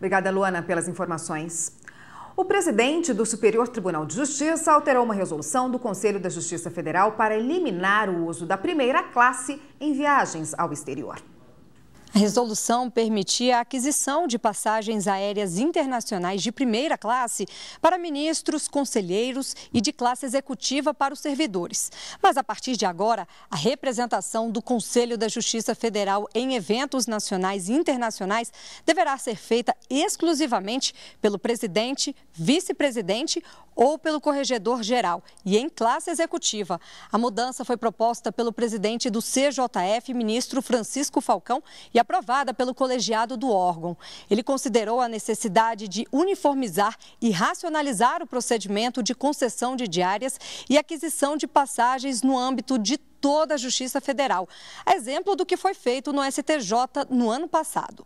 Obrigada, Luana, pelas informações. O presidente do Superior Tribunal de Justiça alterou uma resolução do Conselho da Justiça Federal para eliminar o uso da primeira classe em viagens ao exterior resolução permitia a aquisição de passagens aéreas internacionais de primeira classe para ministros, conselheiros e de classe executiva para os servidores. Mas a partir de agora, a representação do Conselho da Justiça Federal em eventos nacionais e internacionais deverá ser feita exclusivamente pelo presidente, vice-presidente ou pelo corregedor geral e em classe executiva. A mudança foi proposta pelo presidente do CJF, ministro Francisco Falcão, e a aprovada pelo colegiado do órgão. Ele considerou a necessidade de uniformizar e racionalizar o procedimento de concessão de diárias e aquisição de passagens no âmbito de toda a Justiça Federal. A exemplo do que foi feito no STJ no ano passado.